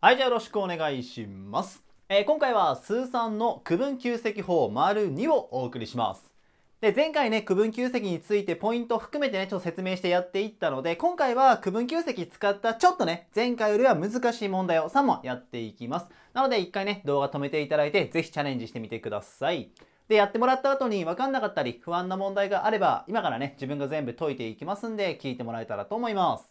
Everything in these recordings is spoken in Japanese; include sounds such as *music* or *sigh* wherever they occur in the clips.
はい、じゃあよろしくお願いします。えー、今回は数3の区分給積法丸2をお送りします。で、前回ね、区分給積についてポイント含めてね、ちょっと説明してやっていったので、今回は区分給積使ったちょっとね、前回よりは難しい問題を3問やっていきます。なので一回ね、動画止めていただいて、ぜひチャレンジしてみてください。で、やってもらった後に分かんなかったり、不安な問題があれば、今からね、自分が全部解いていきますんで、聞いてもらえたらと思います。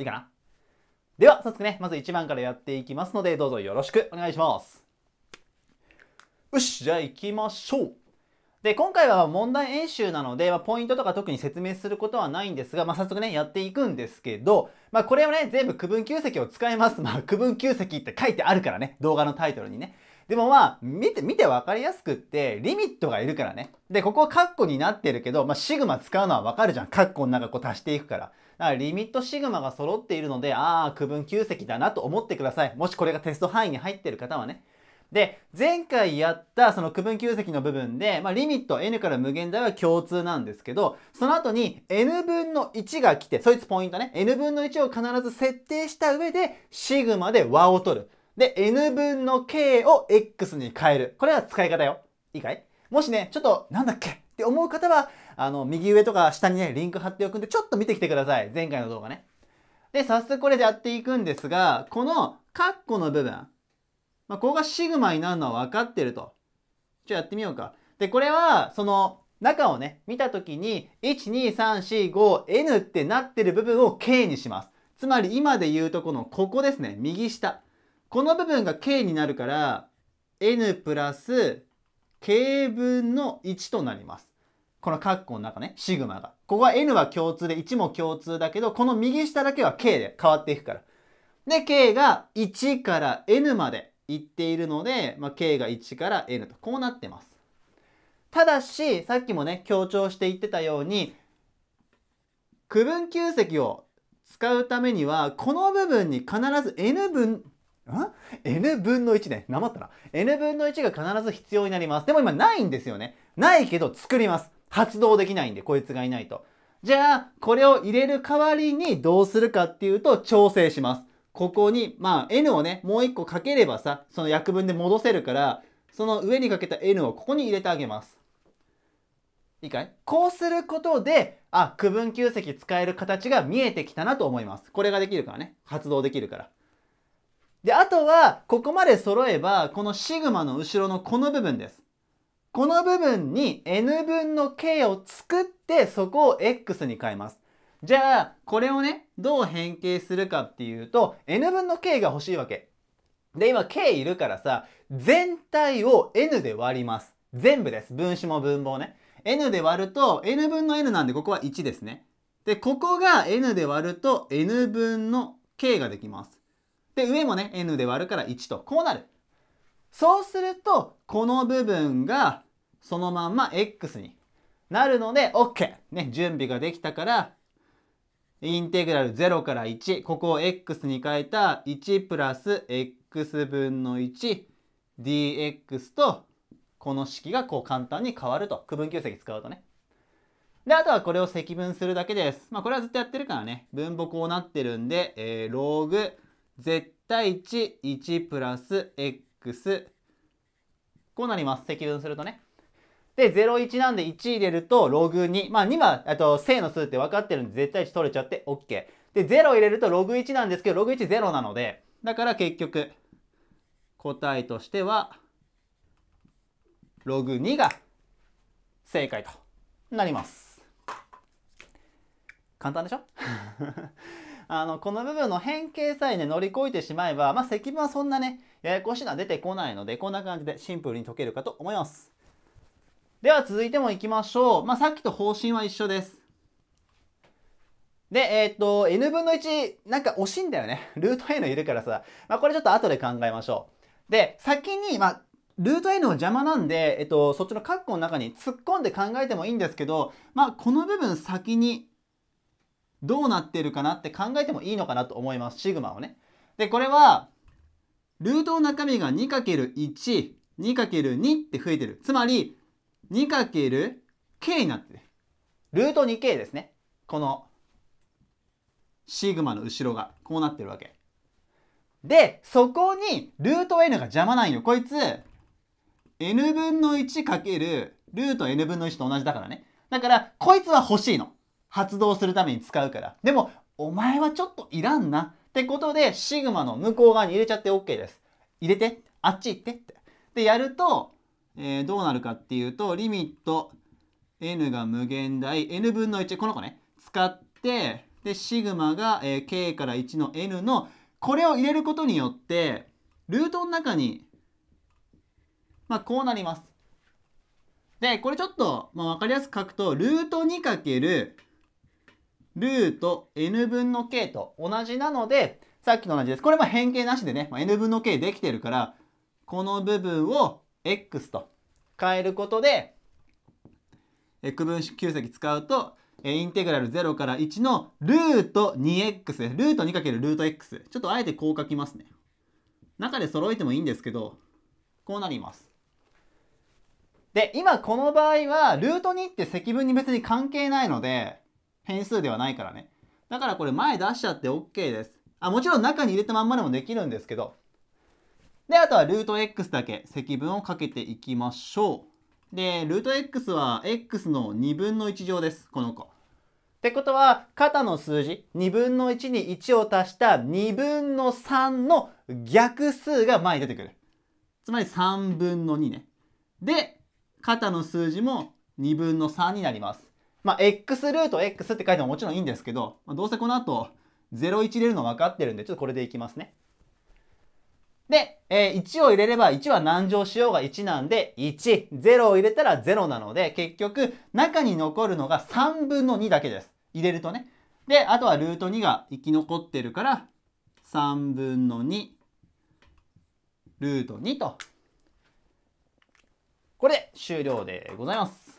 いいかなでは、早速ね、まず1番からやっていきますので、どうぞよろしくお願いします。よし、じゃあ行きましょう。で、今回は問題演習なので、まあ、ポイントとか特に説明することはないんですが、まあ、早速ね、やっていくんですけど、まあ、これをね、全部区分9席を使います。まあ、区分9席って書いてあるからね、動画のタイトルにね。でもまあ、見て、見て分かりやすくって、リミットがいるからね。で、ここはカッコになってるけど、まあ、シグマ使うのは分かるじゃん。カッコの中こう足していくから。だから、リミットシグマが揃っているので、ああ、区分9積だなと思ってください。もしこれがテスト範囲に入ってる方はね。で、前回やったその区分9積の部分で、まあ、リミット n から無限大は共通なんですけど、その後に n 分の1が来て、そいつポイントね。n 分の1を必ず設定した上で、シグマで和を取る。で、n 分の k を x に変える。これは使い方よ。いいかいもしね、ちょっとなんだっけって思う方は、あの、右上とか下にね、リンク貼っておくんで、ちょっと見てきてください。前回の動画ね。で、早速これでやっていくんですが、このカッコの部分、まあ、ここがシグマになるのは分かってると。ちょっとやってみようか。で、これは、その、中をね、見たときに、12345n ってなってる部分を k にします。つまり今で言うとこのここですね、右下。この部分が k になるから n プラス k 分の1となります。このカッコの中ね、シグマが。ここは n は共通で1も共通だけど、この右下だけは k で変わっていくから。で、k が1から n までいっているので、まあ、k が1から n とこうなってます。ただし、さっきもね、強調して言ってたように、区分球積を使うためには、この部分に必ず n 分 n 分の1ね。なまったな。n 分の1が必ず必要になります。でも今ないんですよね。ないけど作ります。発動できないんで、こいつがいないと。じゃあ、これを入れる代わりにどうするかっていうと、調整します。ここに、まあ、n をね、もう一個かければさ、その約分で戻せるから、その上にかけた n をここに入れてあげます。いいかいこうすることで、あ、区分球積使える形が見えてきたなと思います。これができるからね。発動できるから。で、あとは、ここまで揃えば、このシグマの後ろのこの部分です。この部分に n 分の k を作って、そこを x に変えます。じゃあ、これをね、どう変形するかっていうと、n 分の k が欲しいわけ。で、今 k いるからさ、全体を n で割ります。全部です。分子も分母ね。n で割ると、n 分の n なんでここは1ですね。で、ここが n で割ると、n 分の k ができます。で、上もね、n で割るから1と、こうなる。そうすると、この部分がそのまんま x になるので OK。ね、準備ができたから、インテグラル0から1、ここを x に変えた1プラス x 分の 1dx と、この式がこう簡単に変わると。区分求積使うとね。で、あとはこれを積分するだけです。まあ、これはずっとやってるからね。分母こうなってるんで、えー、ローグ絶対値1プラス x こうなります積分するとねで01なんで1入れるとログ2まあ2はあと正の数って分かってるんで絶対値取れちゃって OK で0入れるとログ1なんですけどログ10なのでだから結局答えとしてはログ2が正解となります簡単でしょ *laughs* あの、この部分の変形さえね、乗り越えてしまえば、まあ、積分はそんなね、ややこしいのは出てこないので、こんな感じでシンプルに解けるかと思います。では続いても行きましょう。まあ、さっきと方針は一緒です。で、えー、っと、n 分の1、なんか惜しいんだよね。*laughs* ルート n いるからさ。まあ、これちょっと後で考えましょう。で、先に、まあ、ルート n の邪魔なんで、えっと、そっちの括弧の中に突っ込んで考えてもいいんですけど、まあ、この部分先にどうなってるかなって考えてもいいのかなと思います。シグマをね。で、これは、ルートの中身が 2×1、2×2 って増えてる。つまり、2×k になってる。ルート 2k ですね。この、シグマの後ろが、こうなってるわけ。で、そこに、ルート n が邪魔なんよ。こいつ、n 分の 1× ルート n 分の1と同じだからね。だから、こいつは欲しいの。発動するために使うから。でも、お前はちょっといらんな。ってことで、シグマの向こう側に入れちゃって OK です。入れて、あっち行ってって。で、やると、えー、どうなるかっていうと、リミット n が無限大、n 分の1、この子ね、使って、で、シグマが、えー、k から1の n の、これを入れることによって、ルートの中に、まあ、こうなります。で、これちょっと、まあ、わかりやすく書くと、ルート2る、ルート n 分の k と同じなので、さっきと同じです。これも変形なしでね、まあ、n 分の k できてるから、この部分を x と変えることで、区分式積使うと、インテグラル0から1のルート 2x ルート 2× ルート x。ちょっとあえてこう書きますね。中で揃えてもいいんですけど、こうなります。で、今この場合は、ルート2って積分に別に関係ないので、変数ではないからね。だからこれ前出しちゃって OK です。あ、もちろん中に入れたまんまでもできるんですけど。で、あとはルート x だけ積分をかけていきましょう。で、ルート x は x の2分の1乗です。この子。ってことは、肩の数字、2分の1に1を足した2分の3の逆数が前に出てくる。つまり3分の2ね。で、肩の数字も2分の3になります。まあ、x ルート x って書いてももちろんいいんですけど、まあ、どうせこの後01入れるの分かってるんで、ちょっとこれでいきますね。で、えー、1を入れれば1は何乗しようが1なんで、1、0を入れたら0なので、結局、中に残るのが3分の2だけです。入れるとね。で、あとはルート2が生き残ってるから、3分の2、ルート2と。これで終了でございます。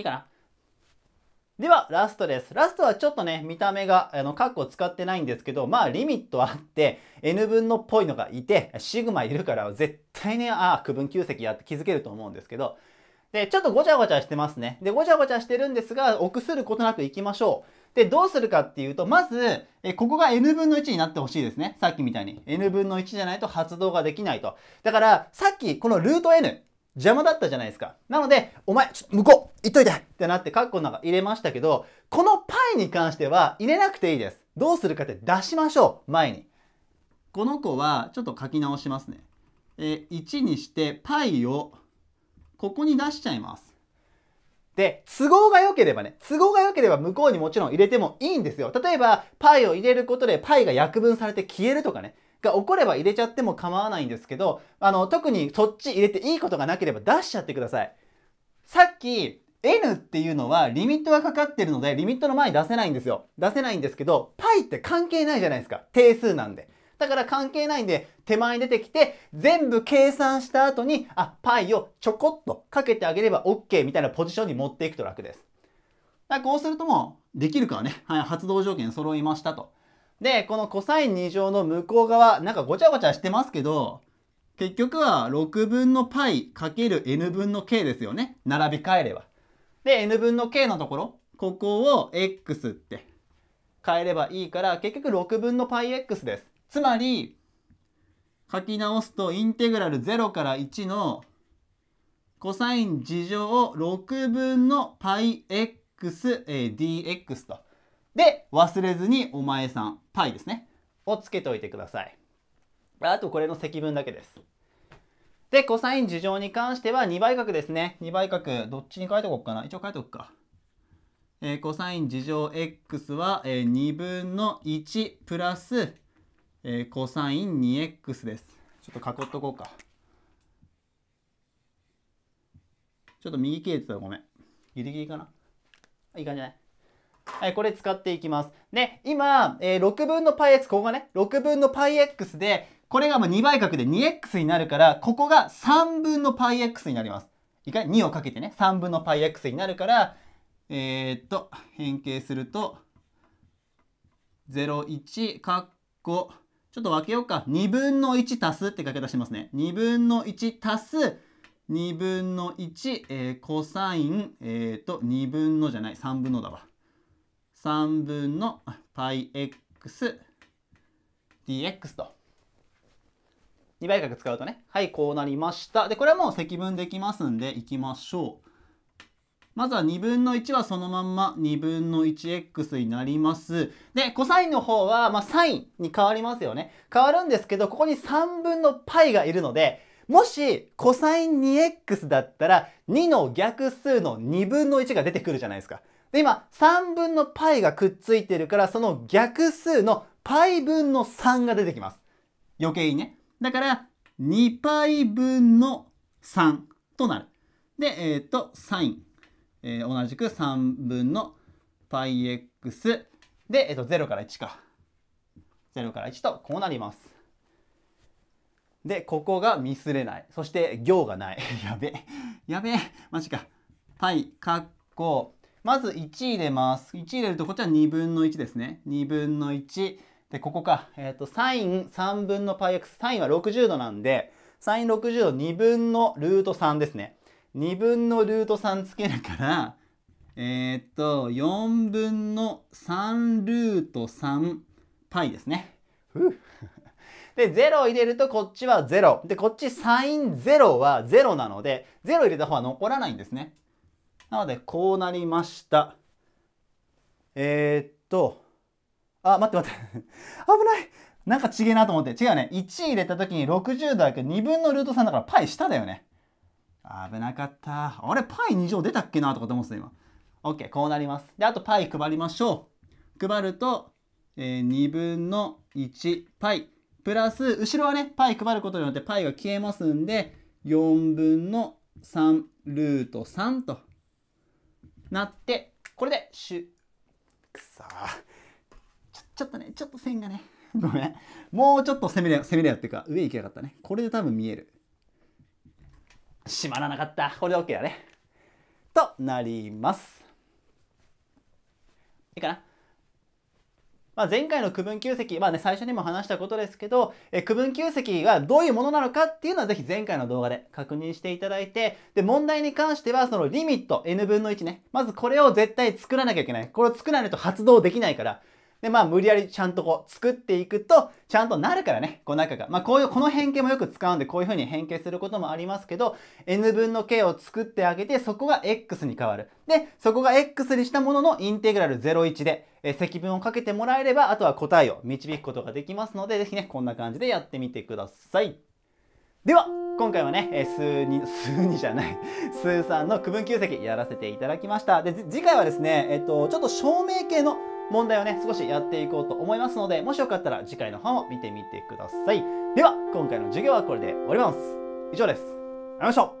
いいかなでは、ラストです。ラストはちょっとね、見た目が、あの、カッコ使ってないんですけど、まあ、リミットあって、N 分のっぽいのがいて、シグマいるから、絶対ね、ああ、区分9積やって気づけると思うんですけど、で、ちょっとごちゃごちゃしてますね。で、ごちゃごちゃしてるんですが、臆することなくいきましょう。で、どうするかっていうと、まず、えここが n 分の1になってほしいですね。さっきみたいに。n 分の1じゃないと発動ができないと。だから、さっき、このルート n、邪魔だったじゃないですか。なので、お前、ちょっと向こう、行っといてってなって、カッコの中入れましたけど、このパイに関しては入れなくていいです。どうするかって出しましょう、前に。この子は、ちょっと書き直しますね。え1にして、パイをここに出しちゃいます。で、都合が良ければね、都合が良ければ向こうにもちろん入れてもいいんですよ。例えば、パイを入れることでパイが約分されて消えるとかね。が起これば入れちゃっても構わないんですけど、あの、特にそっち入れていいことがなければ出しちゃってください。さっき、N っていうのはリミットがかかってるので、リミットの前に出せないんですよ。出せないんですけど、π って関係ないじゃないですか。定数なんで。だから関係ないんで、手前に出てきて、全部計算した後に、あ、π をちょこっとかけてあげれば OK みたいなポジションに持っていくと楽です。だこうするともできるかはね、はい、発動条件揃いましたと。で、このコサイン2乗の向こう側、なんかごちゃごちゃしてますけど、結局は6分の π かける n 分の k ですよね。並び替えれば。で、n 分の k のところ、ここを x って変えればいいから、結局6分の πx です。つまり、書き直すとインテグラル0から1のコサイン事乗を6分の πxdx と。で、忘れずにお前さん。π ですね。をつけておいてください。あとこれの積分だけです。で、コサイン樹乗に関しては2倍角ですね。2倍角、どっちに書いておこうかな。一応書いておくか。えー、コサイン事乗 x は、えー、2分の1プラス、えー、コサイン 2x です。ちょっと囲っとこうか。ちょっと右切れてたらごめん。ギリギリかないい感じじゃないはい、これ使っていきます。で、今、えー、6分の πx、ここがね、6分の πx で、これがま2倍角で 2x になるから、ここが3分の πx になります。いいか ?2 をかけてね、3分の πx になるから、えー、っと、変形すると、01、括弧、ちょっと分けようか。2分の1足すって書き出してますね。2分の1足す2分の1、えー、コサイン、えー、っと、2分のじゃない、3分のだわ。3分の πxdx と。2倍角使うとね。はい、こうなりました。で、これはもう積分できますんで、いきましょう。まずは2分の1はそのまんま2分の 1x になります。で、コサインの方は、まあ、サインに変わりますよね。変わるんですけど、ここに3分の π がいるので、もし、コサイン 2x だったら、2の逆数の2分の1が出てくるじゃないですか。で、今、3分の π がくっついてるから、その逆数の π 分の3が出てきます。余計にね。だから、2π 分の3となる。で、えっ、ー、と、サイン。えー、同じく3分の πx で、えっ、ー、と、0から1か。0から1とこうなります。で、ここがミスれない。そして、行がない。*laughs* やべ。やべ。マジか。π、カッコ、まず1入れます。1入れるとこっちは2分の1ですね。2分の1。で、ここか。えっ、ー、と、サイン3分の πx。サインは60度なんで、サイン60度2分のルート3ですね。2分のルート3つけるから、えっ、ー、と、4分の3ルート3 π ですね。で、0入れるとこっちは0。で、こっちサイン0は0なので、0入れた方は残らないんですね。なので、こうなりました。えー、っと、あ、待って待って。*laughs* 危ないなんかちげえなと思って。違うね。1入れた時に60度だけど、2分のルート3だからパイ下だよね。危なかった。あれ、パイ2乗出たっけなとかと思ってた、今。OK、こうなります。で、あとパイ配りましょう。配ると、えー、2分の1パイ。プラス、後ろはね、パイ配ることによってパイが消えますんで、4分の3ルート3となってこれでシュくそちょっとねちょっと線がね *laughs* ごめんもうちょっと攻めれよ攻めれよっていうか上行けなかったねこれで多分見える閉まらなかったこれで OK だねとなりますいいかなまあ、前回の区分球積まあね、最初にも話したことですけど、え区分球積はどういうものなのかっていうのはぜひ前回の動画で確認していただいて、で、問題に関してはそのリミット n 分の1ね、まずこれを絶対作らなきゃいけない。これを作らないと発動できないから、で、まあ、無理やりちゃんとこう、作っていくと、ちゃんとなるからね、こう中が。まあ、こういう、この変形もよく使うんで、こういう風に変形することもありますけど、n 分の k を作ってあげて、そこが x に変わる。で、そこが x にしたもののインテグラル01で、え積分をかけてもらえれば、あとは答えを導くことができますので、是非ね、こんな感じでやってみてください。では、今回はね、え数2、数2じゃない、数3の区分9積やらせていただきました。で、次回はですね、えっと、ちょっと証明系の問題をね、少しやっていこうと思いますので、もしよかったら次回の本を見てみてください。では、今回の授業はこれで終わります。以上です。ありがとうございました。